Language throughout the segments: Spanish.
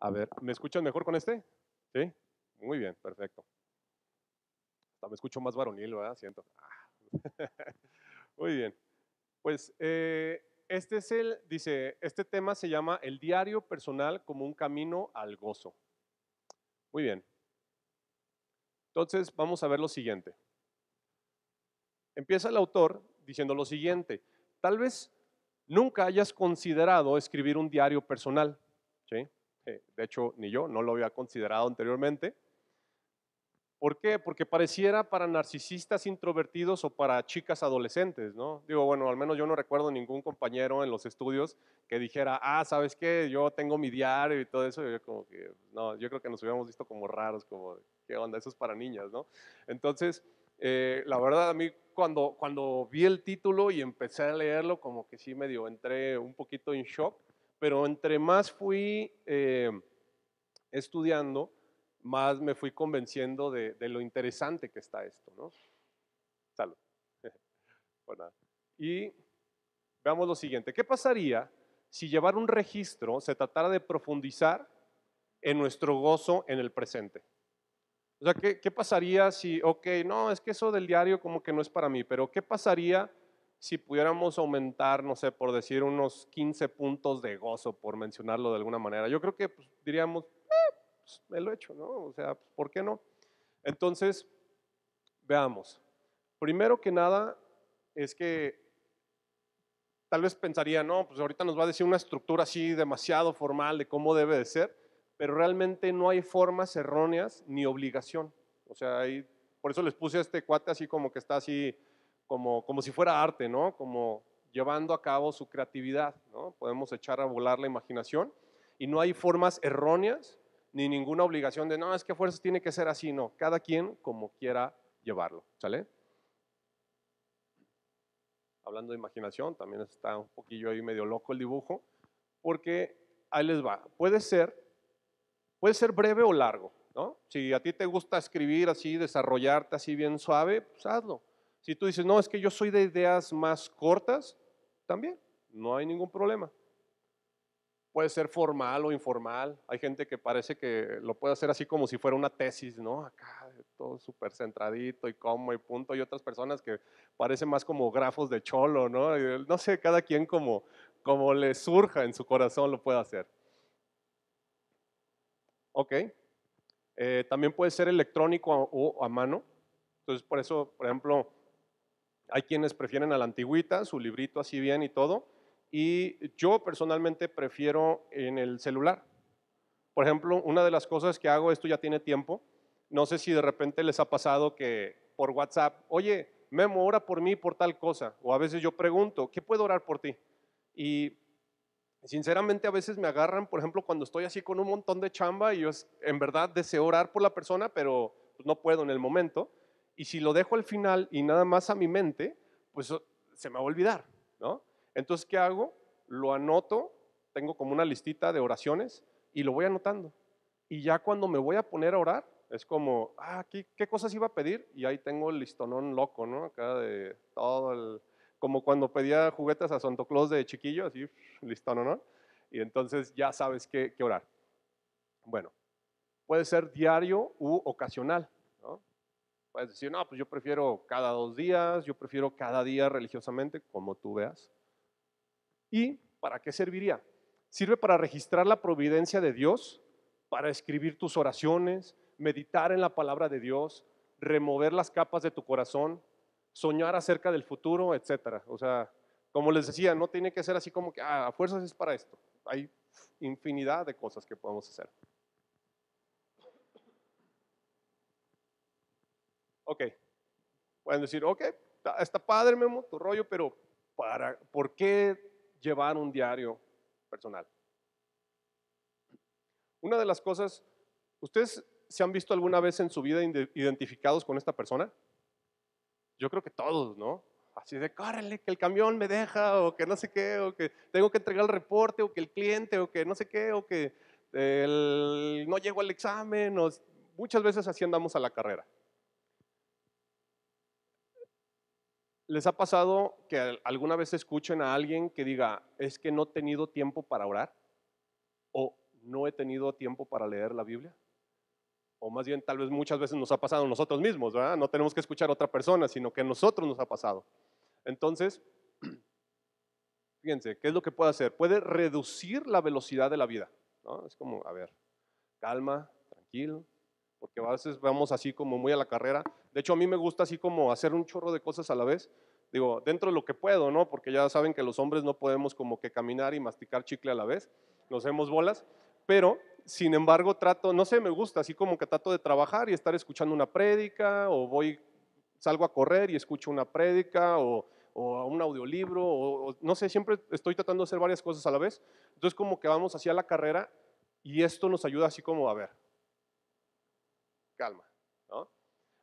A ver, ¿me escuchan mejor con este? ¿Sí? Muy bien, perfecto. me escucho más varonil, ¿verdad? Siento. Muy bien. Pues eh, este es el, dice, este tema se llama El diario personal como un camino al gozo. Muy bien. Entonces vamos a ver lo siguiente. Empieza el autor diciendo lo siguiente. Tal vez nunca hayas considerado escribir un diario personal. ¿sí? Eh, de hecho ni yo, no lo había considerado anteriormente. ¿Por qué? Porque pareciera para narcisistas introvertidos o para chicas adolescentes, ¿no? Digo, bueno, al menos yo no recuerdo ningún compañero en los estudios que dijera, ah, ¿sabes qué? Yo tengo mi diario y todo eso. yo como no, yo creo que nos hubiéramos visto como raros, como, ¿qué onda? Eso es para niñas, ¿no? Entonces, eh, la verdad, a mí cuando, cuando vi el título y empecé a leerlo, como que sí medio entré un poquito en shock, pero entre más fui eh, estudiando, más me fui convenciendo de, lo interesante que está esto, ¿no? Salud. y veamos lo siguiente. ¿Qué pasaría si llevar un registro se tratara de profundizar en nuestro gozo en el presente? O sea, ¿qué, ¿qué, pasaría si, ok, no, es que eso del diario como que no es para mí, pero ¿qué pasaría si pudiéramos aumentar, no sé, por decir unos 15 puntos de gozo, por mencionarlo de alguna manera, yo creo que pues, diríamos, ah, pues, me lo he hecho, ¿no? O sea, pues, ¿por qué no? Entonces, veamos. Primero que nada es que tal vez pensaría, no, pues ahorita nos va a decir una estructura así demasiado formal de cómo debe de ser, pero realmente no hay formas erróneas ni obligación. O sea, ahí, por eso les puse a este cuate así como que está así como, como si fuera arte, ¿no? Como llevando a cabo su creatividad, ¿no? Podemos echar a volar la imaginación y no hay formas erróneas ni ninguna obligación de, no, es que a fuerzas tiene que ser así, no, cada quien como quiera llevarlo, ¿sale? Hablando de imaginación, también está un poquillo ahí medio loco el dibujo, porque ahí les va, puede ser, puede ser breve o largo, ¿no? Si a ti te gusta escribir así, desarrollarte así bien suave, pues hazlo. Si tú dices, no, es que yo soy de ideas más cortas, también, no hay ningún problema. Puede ser formal o informal. Hay gente que parece que lo puede hacer así como si fuera una tesis, ¿no? Acá todo súper centradito y como y punto. Y otras personas que parecen más como grafos de cholo, ¿no? No sé, cada quien como, como le surja en su corazón lo puede hacer. Ok. Eh, también puede ser electrónico o a mano. Entonces, por eso, por ejemplo, hay quienes prefieren a la antigüita, su librito así bien y todo. Y yo personalmente prefiero en el celular. Por ejemplo, una de las cosas que hago, esto ya tiene tiempo, no sé si de repente les ha pasado que por WhatsApp, oye, Memo, ora por mí por tal cosa. O a veces yo pregunto, ¿qué puedo orar por ti? Y sinceramente a veces me agarran, por ejemplo, cuando estoy así con un montón de chamba y yo en verdad deseo orar por la persona, pero no puedo en el momento y si lo dejo al final y nada más a mi mente, pues se me va a olvidar, ¿no? Entonces, ¿qué hago? Lo anoto, tengo como una listita de oraciones y lo voy anotando. Y ya cuando me voy a poner a orar, es como, ah, ¿qué, cosas iba a pedir? Y ahí tengo el listonón loco, ¿no? Acá de todo el... Como cuando pedía juguetes a Santo Claus de chiquillo, así, listonón, ¿no? Y entonces ya sabes qué, qué orar. Bueno, puede ser diario u ocasional. Puedes decir, no, pues yo prefiero cada dos días, yo prefiero cada día religiosamente, como tú veas. ¿Y para qué serviría? Sirve para registrar la providencia de Dios, para escribir tus oraciones, meditar en la palabra de Dios, remover las capas de tu corazón, soñar acerca del futuro, etc. O sea, como les decía, no tiene que ser así como que ah, a fuerzas es para esto. Hay infinidad de cosas que podemos hacer. Ok, pueden decir, ok, está padre, Memo, tu rollo, pero para, ¿por qué llevar un diario personal? Una de las cosas, ¿ustedes se han visto alguna vez en su vida identificados con esta persona? Yo creo que todos, ¿no? Así de, córrele, que el camión me deja, o que no sé qué, o que tengo que entregar el reporte, o que el cliente, o que no sé qué, o que no llego al examen, o, muchas veces así andamos a la carrera. ¿Les ha pasado que alguna vez escuchen a alguien que diga, es que no he tenido tiempo para orar? ¿O no he tenido tiempo para leer la Biblia? O más bien, tal vez muchas veces nos ha pasado a nosotros mismos, ¿verdad? No tenemos que escuchar a otra persona, sino que a nosotros nos ha pasado. Entonces, fíjense, ¿qué es lo que puede hacer? Puede reducir la velocidad de la vida. ¿no? Es como, a ver, calma, tranquilo, porque a veces vamos así como muy a la carrera. De hecho, a mí me gusta así como hacer un chorro de cosas a la vez. Digo, dentro de lo que puedo, ¿no? Porque ya saben que los hombres no podemos como que caminar y masticar chicle a la vez, nos hacemos bolas, pero sin embargo trato, no sé, me gusta, así como que trato de trabajar y estar escuchando una prédica, o voy, salgo a correr y escucho una prédica, o, un audiolibro, o, o no sé, siempre estoy tratando de hacer varias cosas a la vez. Entonces como que vamos hacia la carrera y esto nos ayuda así como a ver, calma.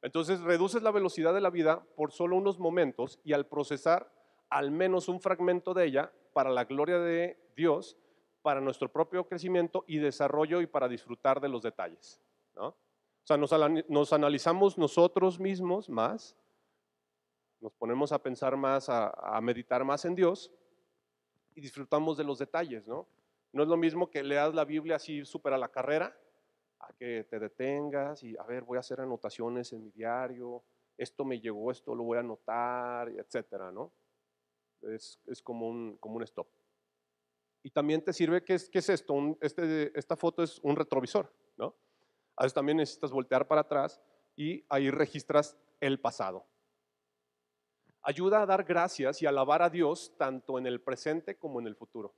Entonces reduces la velocidad de la vida por solo unos momentos y al procesar al menos un fragmento de ella para la gloria de Dios, para nuestro propio crecimiento y desarrollo y para disfrutar de los detalles. O sea, nos, analizamos nosotros mismos más, nos ponemos a pensar más, a, meditar más en Dios y disfrutamos de los detalles, ¿no? es lo mismo que leas la Biblia así supera la carrera a que te detengas y a ver, voy a hacer anotaciones en mi diario, esto me llegó, esto lo voy a anotar, etcétera, ¿no? Es, como, un, como un stop. Y también te sirve, ¿qué es, qué es esto? este, esta foto es un retrovisor, ¿no? A veces también necesitas voltear para atrás y ahí registras el pasado. Ayuda a dar gracias y alabar a Dios tanto en el presente como en el futuro.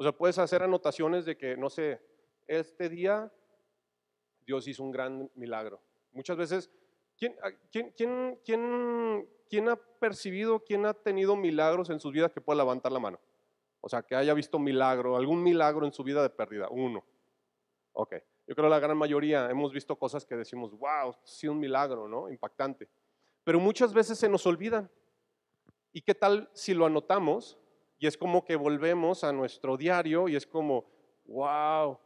O sea, puedes hacer anotaciones de que, no sé, este día Dios hizo un gran milagro. Muchas veces, ¿quién, quién, quién, quién, ha percibido, quién ha tenido milagros en sus vidas que pueda levantar la mano? O sea, que haya visto milagro, algún milagro en su vida de pérdida. Uno. Ok. Yo creo que la gran mayoría hemos visto cosas que decimos, wow, sí un milagro, ¿no? Impactante. Pero muchas veces se nos olvidan. ¿Y qué tal si lo anotamos? Y es como que volvemos a nuestro diario y es como, wow,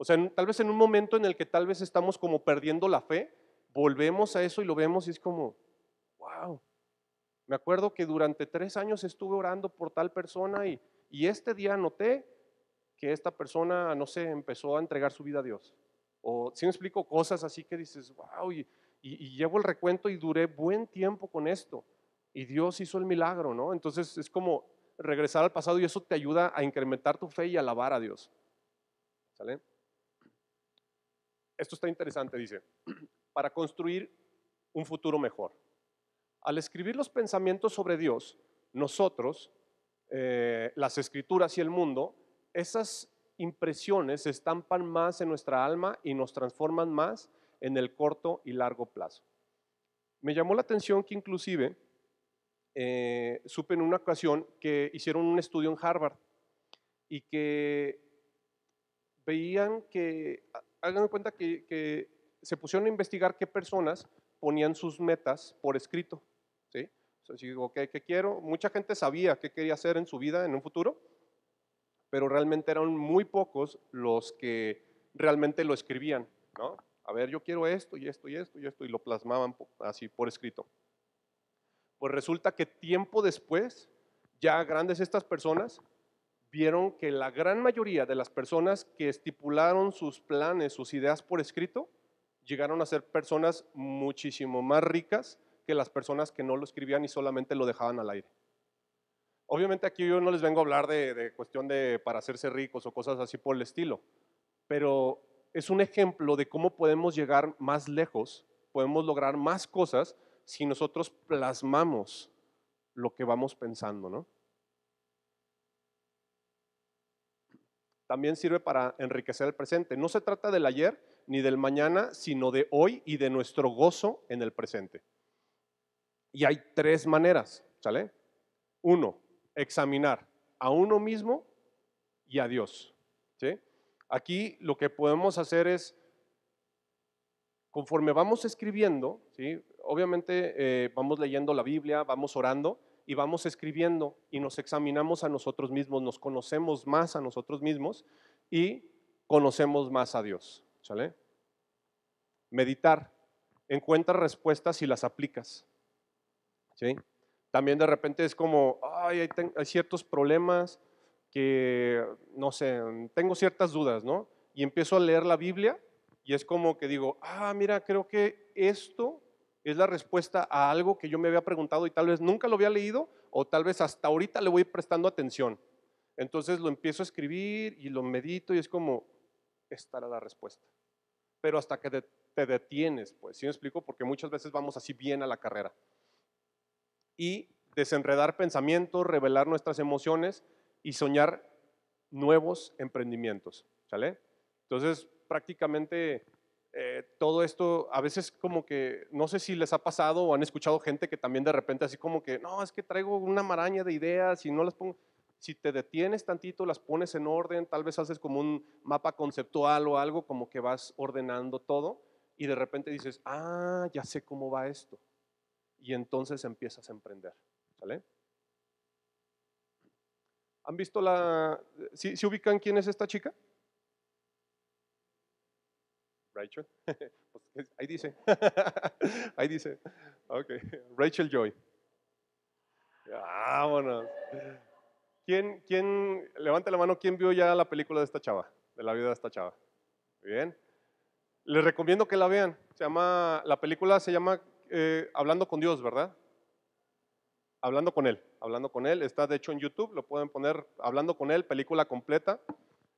o sea, tal vez en un momento en el que tal vez estamos como perdiendo la fe, volvemos a eso y lo vemos y es como, wow. Me acuerdo que durante tres años estuve orando por tal persona y, y este día noté que esta persona, no sé, empezó a entregar su vida a Dios. O si me explico cosas así que dices, wow, y, y, llevo el recuento y duré buen tiempo con esto. Y Dios hizo el milagro, ¿no? Entonces es como regresar al pasado y eso te ayuda a incrementar tu fe y alabar a Dios. ¿Sale? Esto está interesante, dice, para construir un futuro mejor. Al escribir los pensamientos sobre Dios, nosotros, eh, las escrituras y el mundo, esas impresiones se estampan más en nuestra alma y nos transforman más en el corto y largo plazo. Me llamó la atención que inclusive eh, supe en una ocasión que hicieron un estudio en Harvard y que veían que hagan cuenta que, se pusieron a investigar qué personas ponían sus metas por escrito. ¿sí? O digo, ¿qué quiero? Mucha gente sabía qué quería hacer en su vida en un futuro, pero realmente eran muy pocos los que realmente lo escribían. ¿no? A ver, yo quiero esto y esto y esto y esto, y lo plasmaban así por escrito. Pues resulta que tiempo después, ya grandes estas personas, vieron que la gran mayoría de las personas que estipularon sus planes, sus ideas por escrito, llegaron a ser personas muchísimo más ricas que las personas que no lo escribían y solamente lo dejaban al aire. Obviamente aquí yo no les vengo a hablar de, de cuestión de para hacerse ricos o cosas así por el estilo, pero es un ejemplo de cómo podemos llegar más lejos, podemos lograr más cosas si nosotros plasmamos lo que vamos pensando, ¿no? también sirve para enriquecer el presente. No se trata del ayer ni del mañana, sino de hoy y de nuestro gozo en el presente. Y hay tres maneras, ¿sale? Uno, examinar a uno mismo y a Dios. Aquí lo que podemos hacer es, conforme vamos escribiendo, obviamente eh, vamos leyendo la Biblia, vamos orando, y vamos escribiendo y nos examinamos a nosotros mismos, nos conocemos más a nosotros mismos y conocemos más a Dios. ¿sale? Meditar, encuentra respuestas y las aplicas. ¿sí? También de repente es como, Ay, hay, hay ciertos problemas que, no sé, tengo ciertas dudas, ¿no? Y empiezo a leer la Biblia y es como que digo, ah, mira, creo que esto es la respuesta a algo que yo me había preguntado y tal vez nunca lo había leído o tal vez hasta ahorita le voy prestando atención. Entonces lo empiezo a escribir y lo medito y es como, esta era la respuesta. Pero hasta que te, detienes, pues, ¿sí me explico? Porque muchas veces vamos así bien a la carrera. Y desenredar pensamientos, revelar nuestras emociones y soñar nuevos emprendimientos, ¿sale? Entonces, prácticamente eh, todo esto, a veces como que, no sé si les ha pasado o han escuchado gente que también de repente así como que, no, es que traigo una maraña de ideas y no las pongo. Si te detienes tantito, las pones en orden, tal vez haces como un mapa conceptual o algo como que vas ordenando todo y de repente dices, ah, ya sé cómo va esto. Y entonces empiezas a emprender. ¿Sale? ¿Han visto la... si ubican quién es esta chica? Rachel. Pues, ahí dice. ahí dice. Ok. Rachel Joy. Vámonos. ¿Quién, quién, levante la mano, ¿quién vio ya la película de esta chava? De la vida de esta chava. Bien. Les recomiendo que la vean. Se llama, la película se llama eh, Hablando con Dios, ¿verdad? Hablando con Él. Hablando con Él. Está de hecho en YouTube, lo pueden poner Hablando con Él, película completa.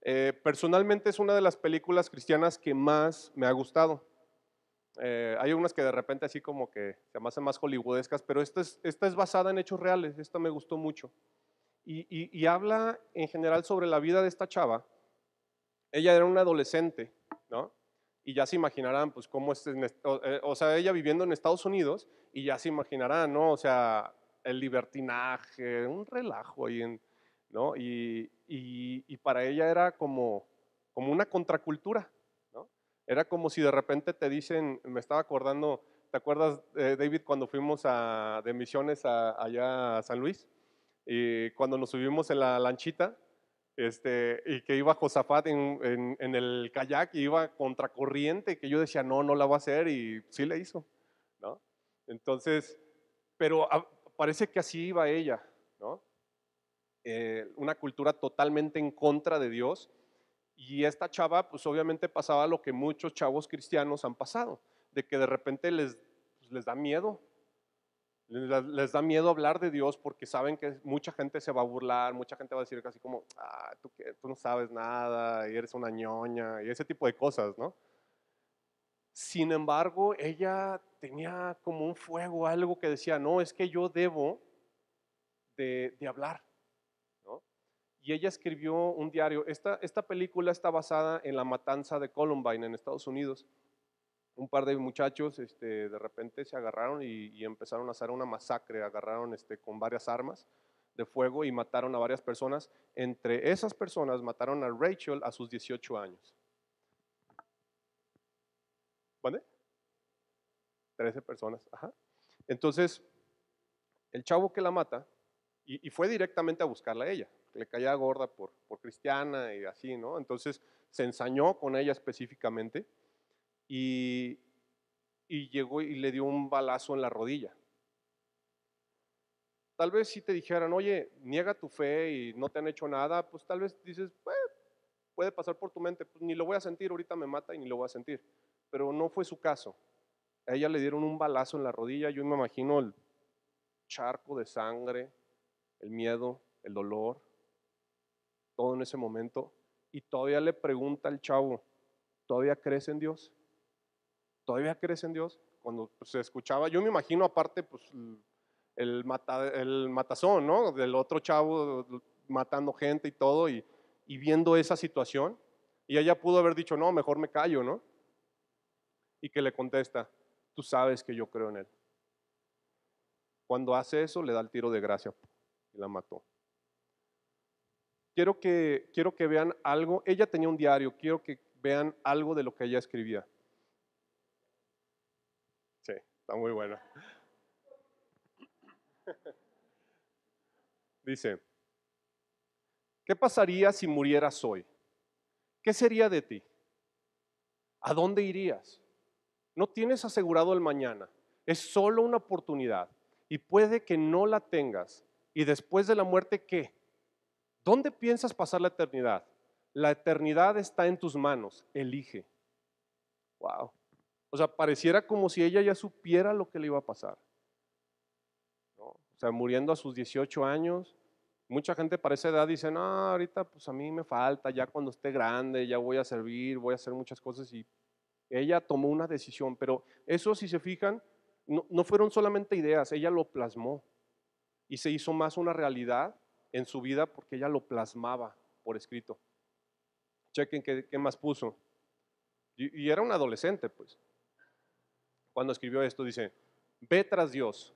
Eh, personalmente es una de las películas cristianas que más me ha gustado. Eh, hay unas que de repente así como que se hacen más hollywoodescas, pero esta es, esta es basada en hechos reales, esta me gustó mucho. Y, habla en general sobre la vida de esta chava. Ella era una adolescente, ¿no? Y ya se imaginarán, pues, cómo es, eh, o, sea, ella viviendo en Estados Unidos, y ya se imaginarán, ¿no? O sea, el libertinaje, un relajo ahí, en, ¿no? Y, y, para ella era como, como una contracultura. ¿no? Era como si de repente te dicen, me estaba acordando, ¿te acuerdas, eh, David, cuando fuimos de misiones allá a San Luis? Y cuando nos subimos en la lanchita, este, y que iba Josafat en, el kayak y iba contracorriente, que yo decía, no, no la va a hacer, y sí le hizo. ¿no? Entonces, pero ah, parece que así iba ella. Eh, una cultura totalmente en contra de Dios. Y esta chava, pues obviamente pasaba lo que muchos chavos cristianos han pasado, de que de repente les, pues, les da miedo. Les, da miedo hablar de Dios porque saben que mucha gente se va a burlar, mucha gente va a decir casi como, ah, tú, tú no sabes nada, y eres una ñoña, y ese tipo de cosas, ¿no? Sin embargo, ella tenía como un fuego, algo que decía, no, es que yo debo de, de hablar, y ella escribió un diario. Esta, película está basada en la matanza de Columbine en Estados Unidos. Un par de muchachos este, de repente se agarraron y, empezaron a hacer una masacre, agarraron este, con varias armas de fuego y mataron a varias personas. Entre esas personas mataron a Rachel a sus 18 años. ¿Vale? 13 personas, Entonces, el chavo que la mata y, fue directamente a buscarla a ella. Le caía gorda por, por cristiana y así, ¿no? Entonces se ensañó con ella específicamente y, llegó y le dio un balazo en la rodilla. Tal vez si te dijeran, oye, niega tu fe y no te han hecho nada, pues tal vez dices, puede pasar por tu mente, pues ni lo voy a sentir, ahorita me mata y ni lo voy a sentir. Pero no fue su caso. A ella le dieron un balazo en la rodilla, yo me imagino el charco de sangre, el miedo, el dolor, todo en ese momento. Y todavía le pregunta al chavo, ¿todavía crees en Dios? ¿Todavía crees en Dios? Cuando pues, se escuchaba, yo me imagino aparte pues, el, matazón, ¿no? Del otro chavo matando gente y todo, y, y viendo esa situación. Y ella pudo haber dicho, no, mejor me callo, ¿no? Y que le contesta, tú sabes que yo creo en Él. Cuando hace eso, le da el tiro de gracia la mató. Quiero que, quiero que vean algo. Ella tenía un diario, quiero que vean algo de lo que ella escribía. Sí, está muy buena. Dice, ¿qué pasaría si murieras hoy? ¿Qué sería de ti? ¿A dónde irías? No tienes asegurado el mañana. Es solo una oportunidad y puede que no la tengas. ¿Y después de la muerte qué? ¿Dónde piensas pasar la eternidad? La eternidad está en tus manos, elige. Wow. O sea, pareciera como si ella ya supiera lo que le iba a pasar. O sea, muriendo a sus 18 años, mucha gente para esa edad dice, no, ahorita pues a mí me falta, ya cuando esté grande, ya voy a servir, voy a hacer muchas cosas y ella tomó una decisión, pero eso si se fijan, no fueron solamente ideas, ella lo plasmó y se hizo más una realidad en su vida porque ella lo plasmaba por escrito. Chequen qué, más puso. Y, era un adolescente, pues. Cuando escribió esto, dice, ve tras Dios,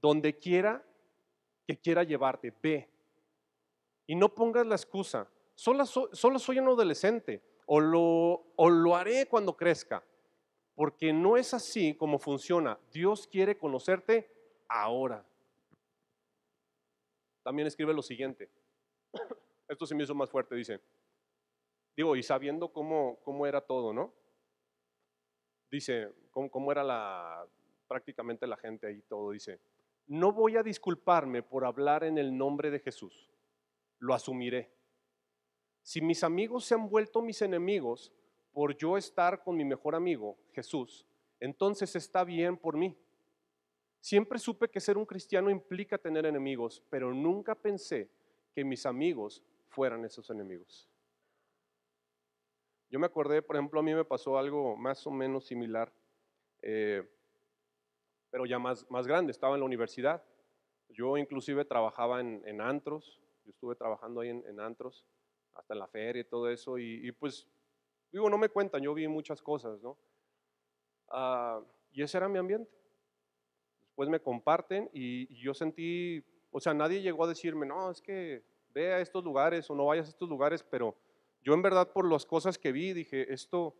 donde quiera que quiera llevarte, ve. Y no pongas la excusa, solo, solo soy un adolescente, o lo, o lo haré cuando crezca, porque no es así como funciona. Dios quiere conocerte ahora también escribe lo siguiente. Esto se me hizo más fuerte, dice. Digo, y sabiendo cómo, cómo era todo, ¿no? Dice, cómo, cómo era la, prácticamente la gente ahí todo, dice, no voy a disculparme por hablar en el nombre de Jesús, lo asumiré. Si mis amigos se han vuelto mis enemigos por yo estar con mi mejor amigo, Jesús, entonces está bien por mí Siempre supe que ser un cristiano implica tener enemigos, pero nunca pensé que mis amigos fueran esos enemigos. Yo me acordé, por ejemplo, a mí me pasó algo más o menos similar, eh, pero ya más, más grande, estaba en la universidad. Yo inclusive trabajaba en, antros, yo estuve trabajando ahí en, antros, hasta en la feria y todo eso, y, pues, digo, no me cuentan, yo vi muchas cosas, ¿no? Ah, y ese era mi ambiente me comparten y, yo sentí, o sea, nadie llegó a decirme, no, es que ve a estos lugares o no vayas a estos lugares, pero yo en verdad por las cosas que vi dije, esto,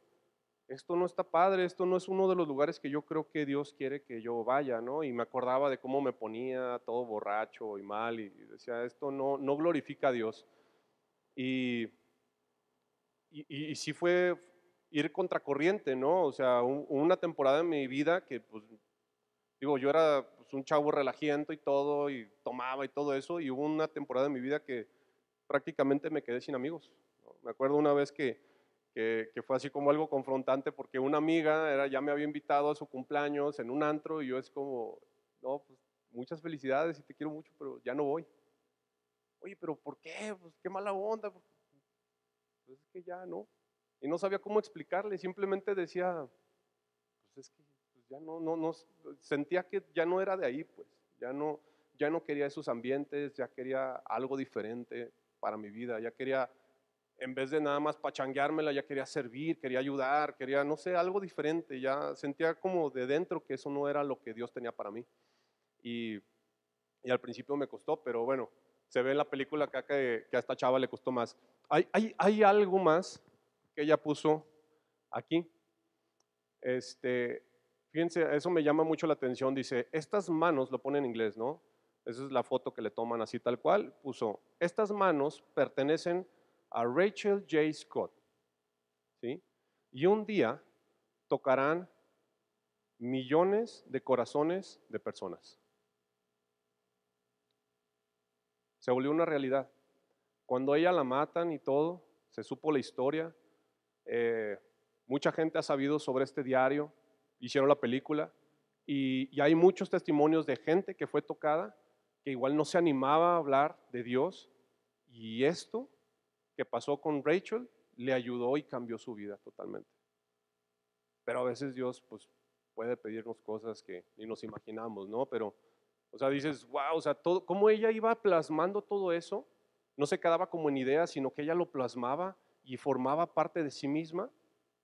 esto no está padre, esto no es uno de los lugares que yo creo que Dios quiere que yo vaya, ¿no? Y me acordaba de cómo me ponía todo borracho y mal y decía, esto no, no glorifica a Dios. Y, y, sí fue ir contracorriente, ¿no? O sea, una temporada en mi vida que pues, digo, yo era pues, un chavo relajiento y todo, y tomaba y todo eso, y hubo una temporada de mi vida que prácticamente me quedé sin amigos. Me acuerdo una vez que, que, fue así como algo confrontante, porque una amiga era, ya me había invitado a su cumpleaños en un antro, y yo es como, no, pues muchas felicidades y te quiero mucho, pero ya no voy. Oye, pero ¿por qué? Pues qué mala onda. Pues, pues es que ya no. Y no sabía cómo explicarle, simplemente decía, ya no, no, no, sentía que ya no era de ahí, pues, ya no, ya no quería esos ambientes, ya quería algo diferente para mi vida, ya quería, en vez de nada más pachangueármela, ya quería servir, quería ayudar, quería, no sé, algo diferente, ya sentía como de dentro que eso no era lo que Dios tenía para mí. Y, y al principio me costó, pero bueno, se ve en la película acá que, que a esta chava le costó más. Hay, hay, hay algo más que ella puso aquí. Este, Fíjense, eso me llama mucho la atención. Dice, estas manos, lo pone en inglés, ¿no? Esa es la foto que le toman así tal cual. Puso, estas manos pertenecen a Rachel J. Scott. ¿Sí? Y un día tocarán millones de corazones de personas. Se volvió una realidad. Cuando ella la matan y todo, se supo la historia. Eh, mucha gente ha sabido sobre este diario hicieron la película. Y, hay muchos testimonios de gente que fue tocada, que igual no se animaba a hablar de Dios. Y esto que pasó con Rachel le ayudó y cambió su vida totalmente. Pero a veces Dios pues, puede pedirnos cosas que ni nos imaginamos, ¿no? Pero, o sea, dices, wow, o sea, todo, cómo ella iba plasmando todo eso, no se quedaba como en ideas, sino que ella lo plasmaba y formaba parte de sí misma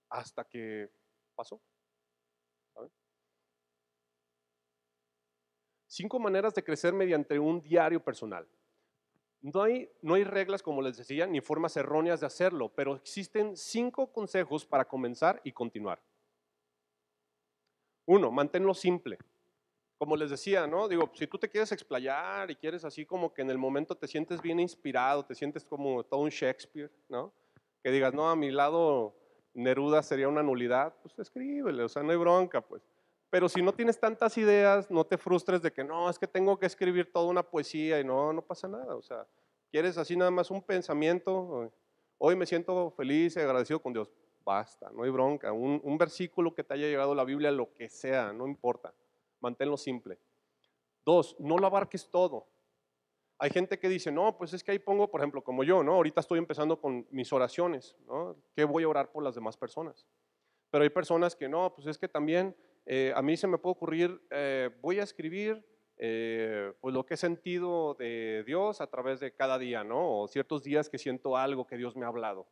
hasta que pasó. Cinco maneras de crecer mediante un diario personal. No hay, no hay reglas, como les decía, ni formas erróneas de hacerlo, pero existen cinco consejos para comenzar y continuar. Uno, manténlo simple. Como les decía, ¿no? Digo, si tú te quieres explayar y quieres así como que en el momento te sientes bien inspirado, te sientes como todo un Shakespeare, ¿no? Que digas, no, a mi lado Neruda sería una nulidad, pues escríbele, o sea, no hay bronca, pues. Pero si no tienes tantas ideas, no te frustres de que no, es que tengo que escribir toda una poesía y no, no pasa nada. O sea, quieres así nada más un pensamiento, hoy me siento feliz y agradecido con Dios. Basta, no hay bronca. Un, versículo que te haya llegado la Biblia, lo que sea, no importa. Manténlo simple. Dos, no lo abarques todo. Hay gente que dice, no, pues es que ahí pongo, por ejemplo, como yo, ¿no? Ahorita estoy empezando con mis oraciones, ¿no? ¿Qué voy a orar por las demás personas? Pero hay personas que no, pues es que también eh, a mí se me puede ocurrir, eh, voy a escribir eh, pues lo que he sentido de Dios a través de cada día, ¿no? O ciertos días que siento algo que Dios me ha hablado.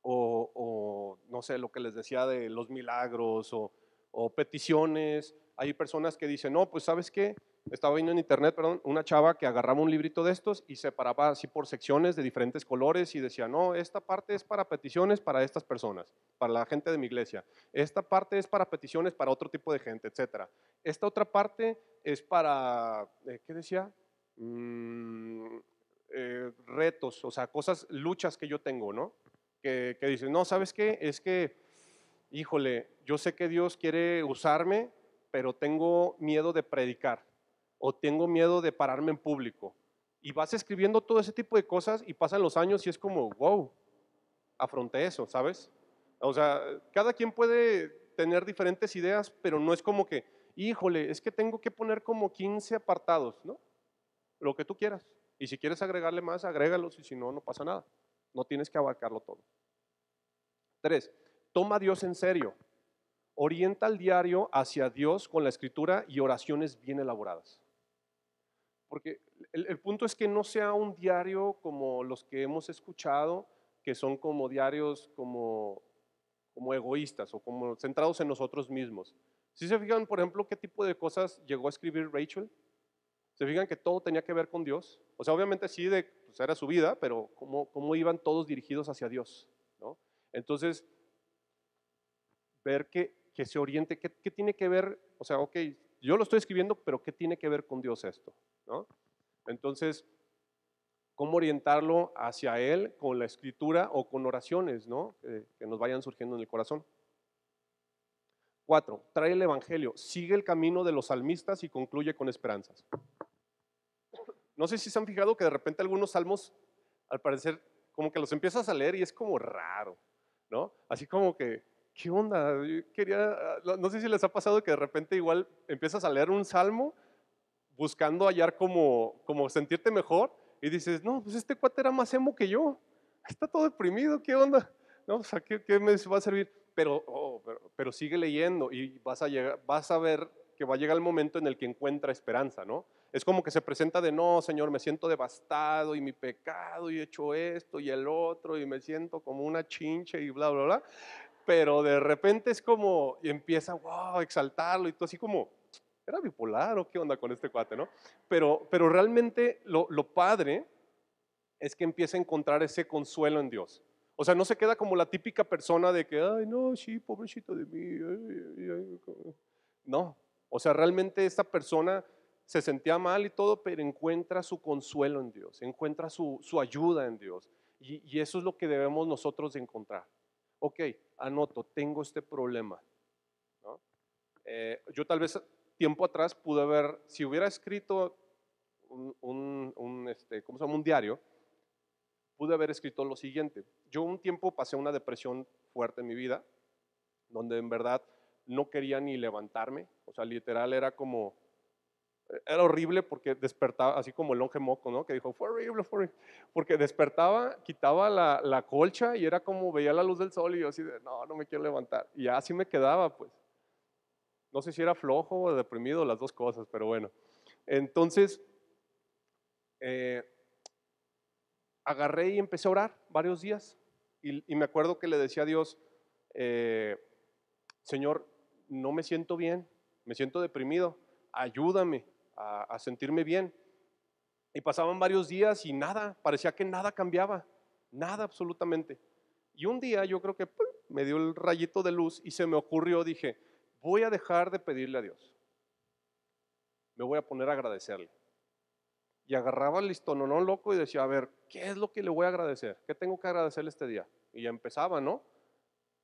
O, no sé, lo que les decía de los milagros o peticiones. Hay personas que dicen, no, pues sabes qué, estaba viendo en internet, perdón, una chava que agarraba un librito de estos y separaba así por secciones de diferentes colores y decía, no, esta parte es para peticiones para estas personas, para la gente de mi iglesia. Esta parte es para peticiones para otro tipo de gente, etc. Esta otra parte es para, eh, ¿qué decía? Mm, eh, retos, o sea, cosas, luchas que yo tengo, ¿no? Que, que dicen, no, ¿sabes qué? Es que, híjole, yo sé que Dios quiere usarme, pero tengo miedo de predicar o tengo miedo de pararme en público. Y vas escribiendo todo ese tipo de cosas y pasan los años y es como, wow, afronté eso, ¿sabes? O sea, cada quien puede tener diferentes ideas, pero no es como que, híjole, es que tengo que poner como 15 apartados, ¿no? Lo que tú quieras. Y si quieres agregarle más, agrégalos y si no, no pasa nada. No tienes que abarcarlo todo. Tres, toma a Dios en serio. Orienta el diario hacia Dios con la escritura y oraciones bien elaboradas. Porque el, punto es que no sea un diario como los que hemos escuchado, que son como diarios como, como egoístas o como centrados en nosotros mismos. Si se fijan, por ejemplo, qué tipo de cosas llegó a escribir Rachel, se fijan que todo tenía que ver con Dios. O sea, obviamente sí, de, pues, era su vida, pero cómo, cómo iban todos dirigidos hacia Dios. ¿no? Entonces, ver que, que se oriente, ¿qué, tiene que ver? O sea, ok, yo lo estoy escribiendo, pero ¿qué tiene que ver con Dios esto? ¿No? Entonces, ¿cómo orientarlo hacia Él con la escritura o con oraciones ¿no? que nos vayan surgiendo en el corazón? Cuatro, trae el Evangelio, sigue el camino de los salmistas y concluye con esperanzas. No sé si se han fijado que de repente algunos salmos, al parecer, como que los empiezas a leer y es como raro, ¿no? Así como que ¿qué onda? quería, no sé si les ha pasado que de repente igual empiezas a leer un salmo buscando hallar como, como sentirte mejor y dices, no, pues este cuate era más emo que yo, está todo deprimido, ¿qué onda? No, o sea, ¿qué, me va a servir? Pero, oh, pero, pero, sigue leyendo y vas a, llegar, vas a ver que va a llegar el momento en el que encuentra esperanza, ¿no? Es como que se presenta de, no, Señor, me siento devastado y mi pecado y he hecho esto y el otro y me siento como una chinche y bla, bla, bla pero de repente es como, y empieza, wow, a exaltarlo y todo así como, ¿era bipolar o qué onda con este cuate, no? Pero, pero realmente lo, lo padre es que empieza a encontrar ese consuelo en Dios. O sea, no se queda como la típica persona de que, ay, no, sí, pobrecito de mí. No, o sea, realmente esta persona se sentía mal y todo, pero encuentra su consuelo en Dios, encuentra su, su ayuda en Dios. Y, y eso es lo que debemos nosotros encontrar ok, anoto, tengo este problema. Eh, yo tal vez tiempo atrás pude haber, si hubiera escrito un, este, un diario, pude haber escrito lo siguiente. Yo un tiempo pasé una depresión fuerte en mi vida, donde en verdad no quería ni levantarme, o sea, literal era como, era horrible porque despertaba, así como el longe moco, ¿no? Que dijo, fue horrible, fue horrible. Porque despertaba, quitaba la, colcha y era como veía la luz del sol y yo así de, no, no me quiero levantar. Y así me quedaba, pues. No sé si era flojo o deprimido, las dos cosas, pero bueno. Entonces, eh, agarré y empecé a orar varios días. Y, me acuerdo que le decía a Dios, eh, Señor, no me siento bien, me siento deprimido, ayúdame a, sentirme bien. Y pasaban varios días y nada, parecía que nada cambiaba, nada absolutamente. Y un día yo creo que me dio el rayito de luz y se me ocurrió, dije, voy a dejar de pedirle a Dios. Me voy a poner a agradecerle. Y agarraba el listón no loco y decía, a ver, ¿qué es lo que le voy a agradecer? ¿Qué tengo que agradecerle este día? Y ya empezaba, ¿no?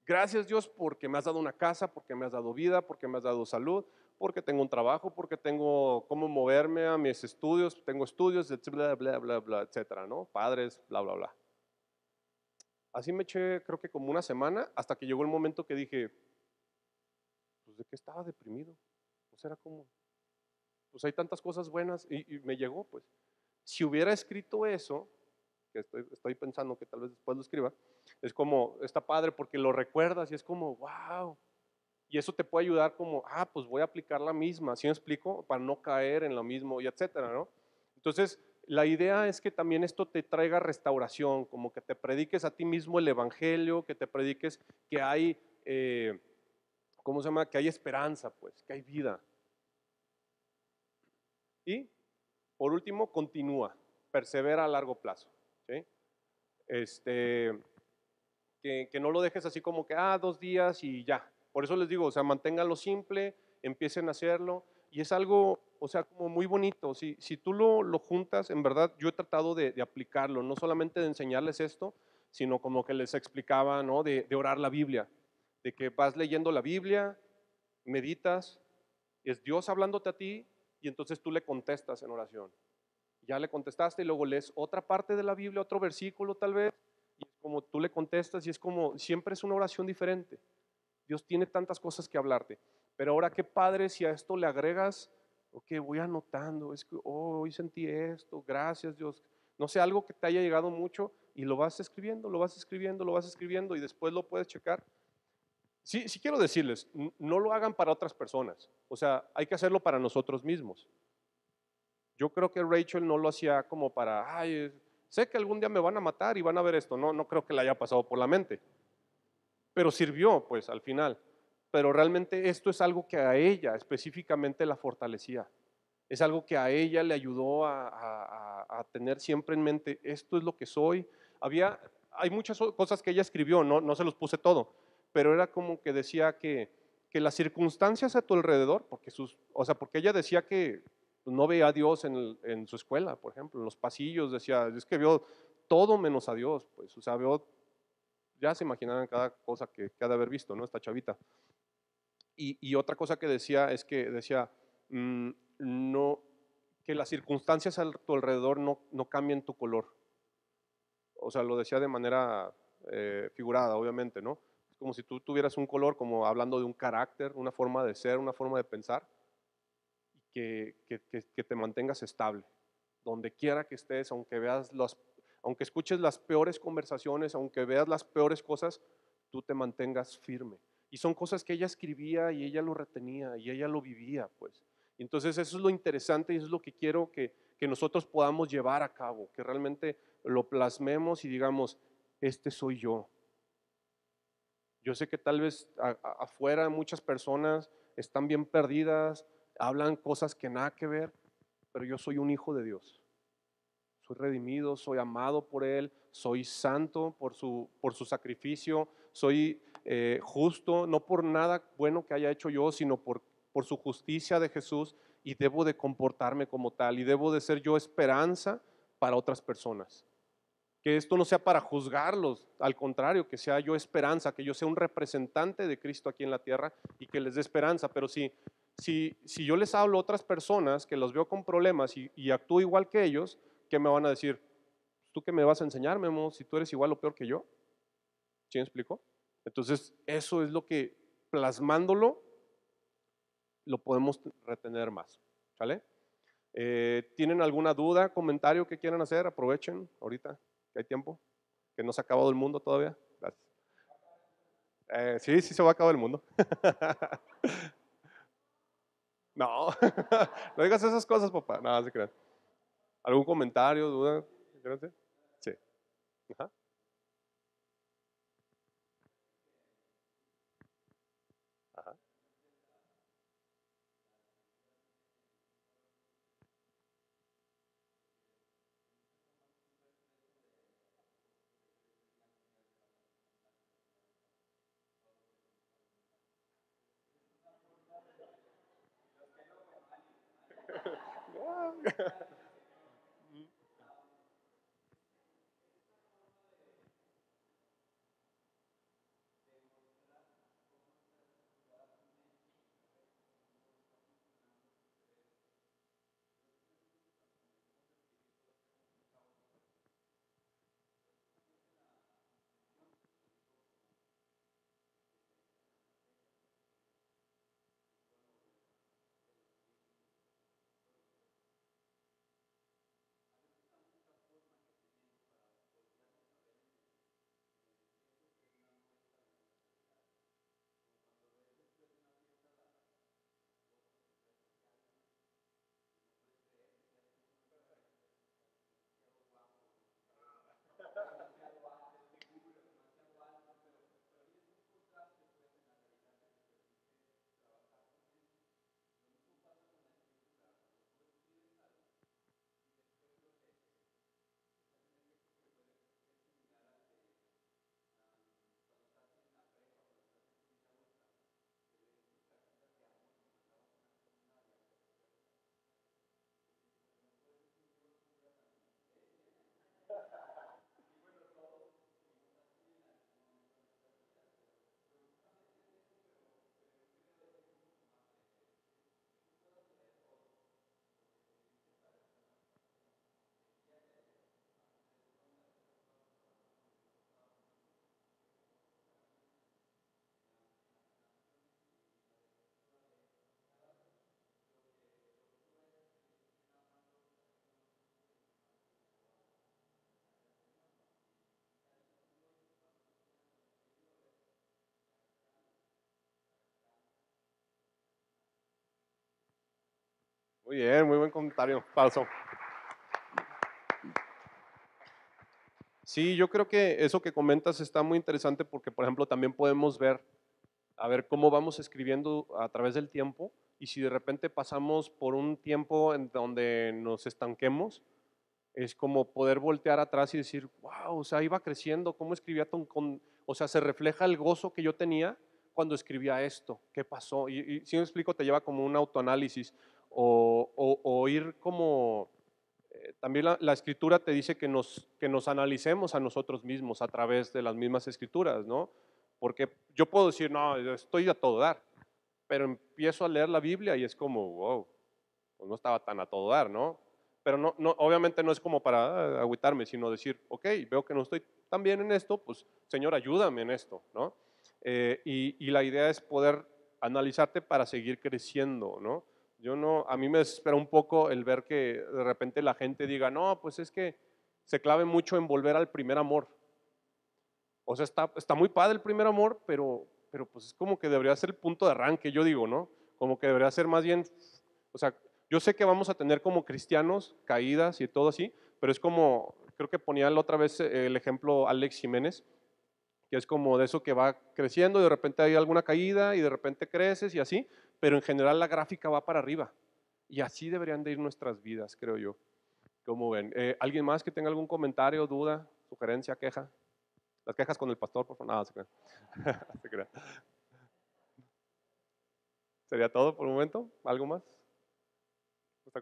Gracias Dios porque me has dado una casa, porque me has dado vida, porque me has dado salud, porque tengo un trabajo, porque tengo cómo moverme a mis estudios, tengo estudios, bla, bla, bla, bla, etcétera, ¿no? Padres, bla, bla, bla. Así me eché, creo que como una semana, hasta que llegó el momento que dije, pues de qué estaba deprimido, pues era como, pues hay tantas cosas buenas, y, me llegó, pues. Si hubiera escrito eso, que estoy, estoy, pensando que tal vez después lo escriba, es como, está padre porque lo recuerdas y es como, wow, y eso te puede ayudar como, ah, pues voy a aplicar la misma, ¿sí me explico? Para no caer en lo mismo y etcétera, ¿no? Entonces, la idea es que también esto te traiga restauración, como que te prediques a ti mismo el Evangelio, que te prediques que hay, eh, ¿cómo se llama? Que hay esperanza, pues, que hay vida. Y, por último, continúa, persevera a largo plazo, Este, que, que no lo dejes así como que, ah, dos días y ya, por eso les digo, o sea, manténganlo simple, empiecen a hacerlo. Y es algo, o sea, como muy bonito. Si, tú lo, lo juntas, en verdad yo he tratado de, aplicarlo, no solamente de enseñarles esto, sino como que les explicaba, ¿no? De, de orar la Biblia, de que vas leyendo la Biblia, meditas, es Dios hablándote a ti y entonces tú le contestas en oración. Ya le contestaste y luego lees otra parte de la Biblia, otro versículo tal vez, y es como tú le contestas y es como siempre es una oración diferente. Dios tiene tantas cosas que hablarte. Pero ahora, qué padre si a esto le agregas, ok, voy anotando, es que oh, hoy sentí esto, gracias Dios. No sé, algo que te haya llegado mucho y lo vas escribiendo, lo vas escribiendo, lo vas escribiendo y después lo puedes checar. Sí, sí quiero decirles, no lo hagan para otras personas. O sea, hay que hacerlo para nosotros mismos. Yo creo que Rachel no lo hacía como para, ay, sé que algún día me van a matar y van a ver esto. No, no creo que le haya pasado por la mente pero sirvió pues al final. Pero realmente esto es algo que a ella específicamente la fortalecía. Es algo que a ella le ayudó a, tener siempre en mente, esto es lo que soy. Había, hay muchas cosas que ella escribió, no, no se los puse todo, pero era como que decía que, que las circunstancias a tu alrededor, porque sus, o sea, porque ella decía que no veía a Dios en, su escuela, por ejemplo, en los pasillos, decía, es que vio todo menos a Dios, pues, o sea, vio ya se imaginarán cada cosa que, cada ha de haber visto, ¿no? Esta chavita. Y, otra cosa que decía es que decía, mm, no, que las circunstancias a tu alrededor no, no cambien tu color. O sea, lo decía de manera eh, figurada, obviamente, ¿no? Es como si tú tuvieras un color, como hablando de un carácter, una forma de ser, una forma de pensar, que, que, que te mantengas estable. Donde quiera que estés, aunque veas las aunque escuches las peores conversaciones, aunque veas las peores cosas, tú te mantengas firme. Y son cosas que ella escribía y ella lo retenía y ella lo vivía, pues. Entonces eso es lo interesante y eso es lo que quiero que, nosotros podamos llevar a cabo, que realmente lo plasmemos y digamos, este soy yo. Yo sé que tal vez afuera muchas personas están bien perdidas, hablan cosas que nada que ver, pero yo soy un hijo de Dios soy redimido, soy amado por Él, soy santo por su, por su sacrificio, soy eh, justo, no por nada bueno que haya hecho yo, sino por, por su justicia de Jesús y debo de comportarme como tal y debo de ser yo esperanza para otras personas. Que esto no sea para juzgarlos, al contrario, que sea yo esperanza, que yo sea un representante de Cristo aquí en la tierra y que les dé esperanza. Pero si, si, si yo les hablo a otras personas que los veo con problemas y actúo igual que ellos, ¿qué me van a decir? Pues, ¿Tú qué me vas a enseñar, Memo? Si tú eres igual o peor que yo. ¿Sí me explico? Entonces, eso es lo que plasmándolo lo podemos retener más. Eh, ¿Tienen alguna duda, comentario que quieran hacer? Aprovechen ahorita, que hay tiempo, que no se ha acabado el mundo todavía. Gracias. Eh, sí, sí se va a acabar el mundo. no, no digas esas cosas, papá. No, se crean. ¿Algún comentario, duda? Sí. Ajá. Ajá. Muy bien, muy buen comentario. Falso. Sí, yo creo que eso que comentas está muy interesante porque, por ejemplo, también podemos ver, a ver cómo vamos escribiendo a través del tiempo y si de repente pasamos por un tiempo en donde nos estanquemos, es como poder voltear atrás y decir, wow, o sea, iba creciendo, cómo escribía con, o sea, se refleja el gozo que yo tenía cuando escribía esto, qué pasó. Y, y si me explico, te lleva como un autoanálisis o, o, ir como... Eh, también la, escritura te dice que nos, que nos analicemos a nosotros mismos a través de las mismas escrituras, ¿no? Porque yo puedo decir, no, estoy a todo dar, pero empiezo a leer la Biblia y es como, wow, pues no estaba tan a todo dar, ¿no? Pero no, no, obviamente no es como para ah, agüitarme, sino decir, ok, veo que no estoy tan bien en esto, pues Señor, ayúdame en esto, ¿no? Eh, y, la idea es poder analizarte para seguir creciendo, ¿no? no, a mí me espera un poco el ver que de repente la gente diga, no, pues es que se clave mucho en volver al primer amor. O sea, está, está muy padre el primer amor, pero, pero pues es como que debería ser el punto de arranque, yo digo, ¿no? Como que debería ser más bien, o sea, yo sé que vamos a tener como cristianos caídas y todo así, pero es como, creo que ponía la otra vez eh, el ejemplo Alex Jiménez, que es como de eso que va creciendo y de repente hay alguna caída y de repente creces y así, pero en general la gráfica va para arriba. Y así deberían de ir nuestras vidas, creo yo. ¿Cómo ven? Eh, ¿Alguien más que tenga algún comentario, duda, sugerencia, queja? Las quejas con el pastor, por favor. Nada, ¿Sería todo por un momento? ¿Algo más?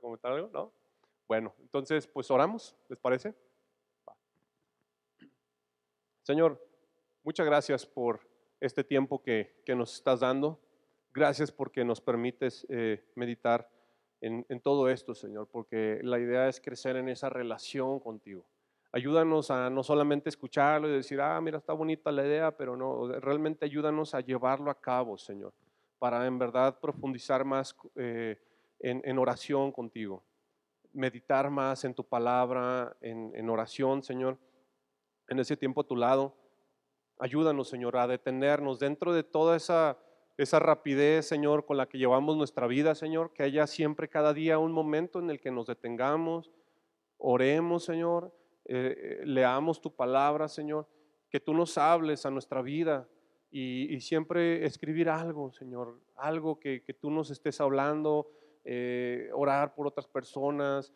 comentar algo? ¿No? Bueno, entonces, pues oramos, ¿les parece? Señor, muchas gracias por este tiempo que, que nos estás dando. Gracias porque nos permites eh, meditar en, todo esto, Señor, porque la idea es crecer en esa relación contigo. Ayúdanos a no solamente escucharlo y decir, ah, mira, está bonita la idea, pero no, realmente ayúdanos a llevarlo a cabo, Señor, para en verdad profundizar más eh, en, oración contigo, meditar más en tu palabra, en oración, Señor, en ese tiempo a tu lado. Ayúdanos, Señor, a detenernos dentro de toda esa esa rapidez, Señor, con la que llevamos nuestra vida, Señor, que haya siempre cada día un momento en el que nos detengamos, oremos, Señor, eh, eh, leamos tu palabra, Señor, que tú nos hables a nuestra vida y, siempre escribir algo, Señor, algo que, tú nos estés hablando, eh, orar por otras personas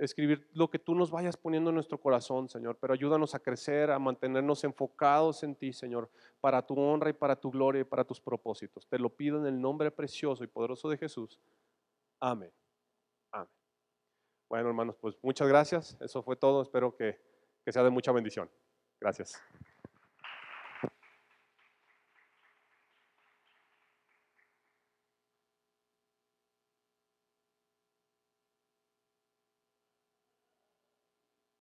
escribir lo que tú nos vayas poniendo en nuestro corazón, Señor, pero ayúdanos a crecer, a mantenernos enfocados en ti, Señor, para tu honra y para tu gloria y para tus propósitos. Te lo pido en el nombre precioso y poderoso de Jesús. Amén. Amén. Bueno, hermanos, pues muchas gracias. Eso fue todo. Espero que, que sea de mucha bendición. Gracias.